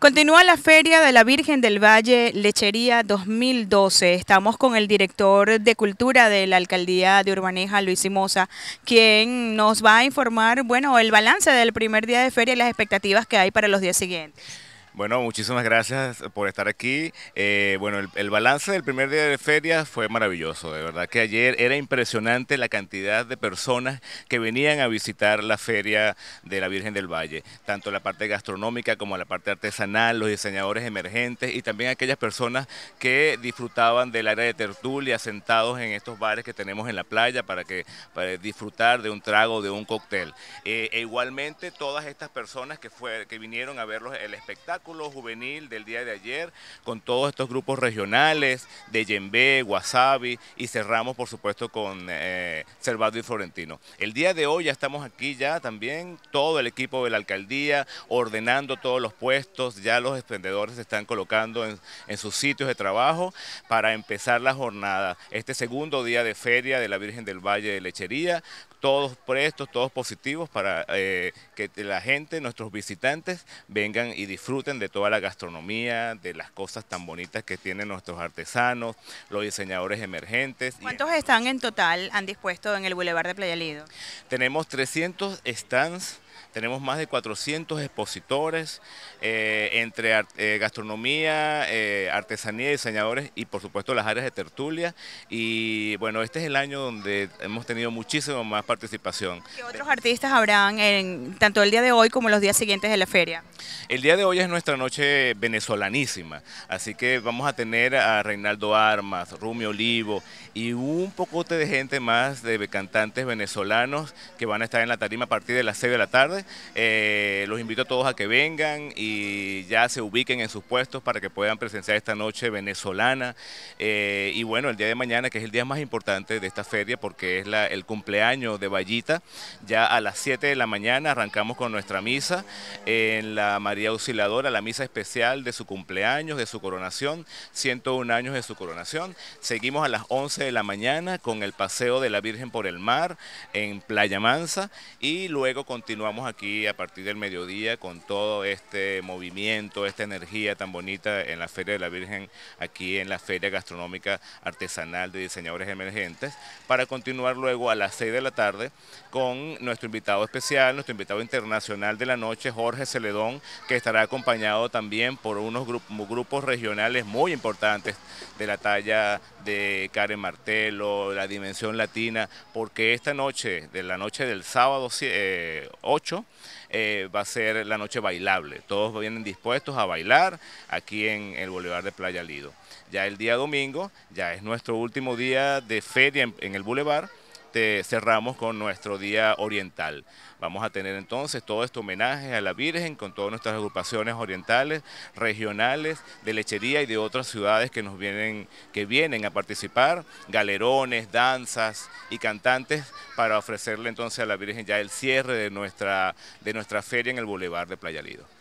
Continúa la Feria de la Virgen del Valle Lechería 2012. Estamos con el director de Cultura de la Alcaldía de Urbaneja, Luis Simosa, quien nos va a informar, bueno, el balance del primer día de feria y las expectativas que hay para los días siguientes. Bueno, muchísimas gracias por estar aquí. Eh, bueno, el, balance del primer día de feria fue maravilloso. De verdad que ayer era impresionante la cantidad de personas que venían a visitar la feria de la Virgen del Valle. Tanto la parte gastronómica como la parte artesanal, los diseñadores emergentes y también aquellas personas que disfrutaban del área de tertulia sentados en estos bares que tenemos en la playa para, que, para disfrutar de un trago, de un cóctel. Eh, e igualmente todas estas personas que, fue, que vinieron a ver el espectáculo juvenil del día de ayer con todos estos grupos regionales de Yembe, Wasabi y cerramos por supuesto con Cervado eh, y Florentino. El día de hoy ya estamos aquí ya también, todo el equipo de la alcaldía ordenando todos los puestos, ya los emprendedores se están colocando en, sus sitios de trabajo para empezar la jornada. Este segundo día de feria de la Virgen del Valle de Lechería, todos prestos, todos positivos para eh, que la gente, nuestros visitantes, vengan y disfruten de toda la gastronomía, de las cosas tan bonitas que tienen nuestros artesanos, los diseñadores emergentes. ¿Cuántos están en total han dispuesto en el Boulevard de Playa Lido? Tenemos 300 stands tenemos más de 400 expositores eh, entre eh, gastronomía, eh, artesanía, diseñadores y por supuesto las áreas de tertulia. Y bueno, este es el año donde hemos tenido muchísimo más participación. ¿Qué otros artistas habrán en tanto el día de hoy como los días siguientes de la feria? El día de hoy es nuestra noche venezolanísima, así que vamos a tener a Reinaldo Armas, Rumi Olivo y un pocote de gente más de cantantes venezolanos que van a estar en la tarima a partir de las 6 de la tarde. Eh, los invito a todos a que vengan y ya se ubiquen en sus puestos para que puedan presenciar esta noche venezolana. Eh, y bueno, el día de mañana, que es el día más importante de esta feria porque es el cumpleaños de Vallita, ya a las 7 de la mañana arrancamos con nuestra misa en la María Auxiliadora la misa especial de su cumpleaños, de su coronación, 101 años de su coronación. Seguimos a las 11 de la mañana con el paseo de la Virgen por el mar en Playa Mansa y luego continuamos aquí a partir del mediodía con todo este movimiento, esta energía tan bonita en la Feria de la Virgen, aquí en la Feria Gastronómica Artesanal de Diseñadores Emergentes, para continuar luego a las 6 de la tarde con nuestro invitado especial, nuestro invitado internacional de la noche, Jorge Celedón, que estará acompañado también por unos grupos, regionales muy importantes de la talla de Karen Martelo, la Dimensión Latina, porque esta noche, de la noche del sábado 8, eh, eh, va a ser la noche bailable. Todos vienen dispuestos a bailar aquí en el Boulevard de Playa Lido. Ya el día domingo, ya es nuestro último día de feria en el Boulevard cerramos con nuestro día oriental. Vamos a tener entonces todo este homenaje a la Virgen con todas nuestras agrupaciones orientales, regionales, de lechería y de otras ciudades que nos vienen, que vienen a participar, galerones, danzas y cantantes para ofrecerle entonces a la Virgen ya el cierre de nuestra, de nuestra feria en el Boulevard de Playa Lido.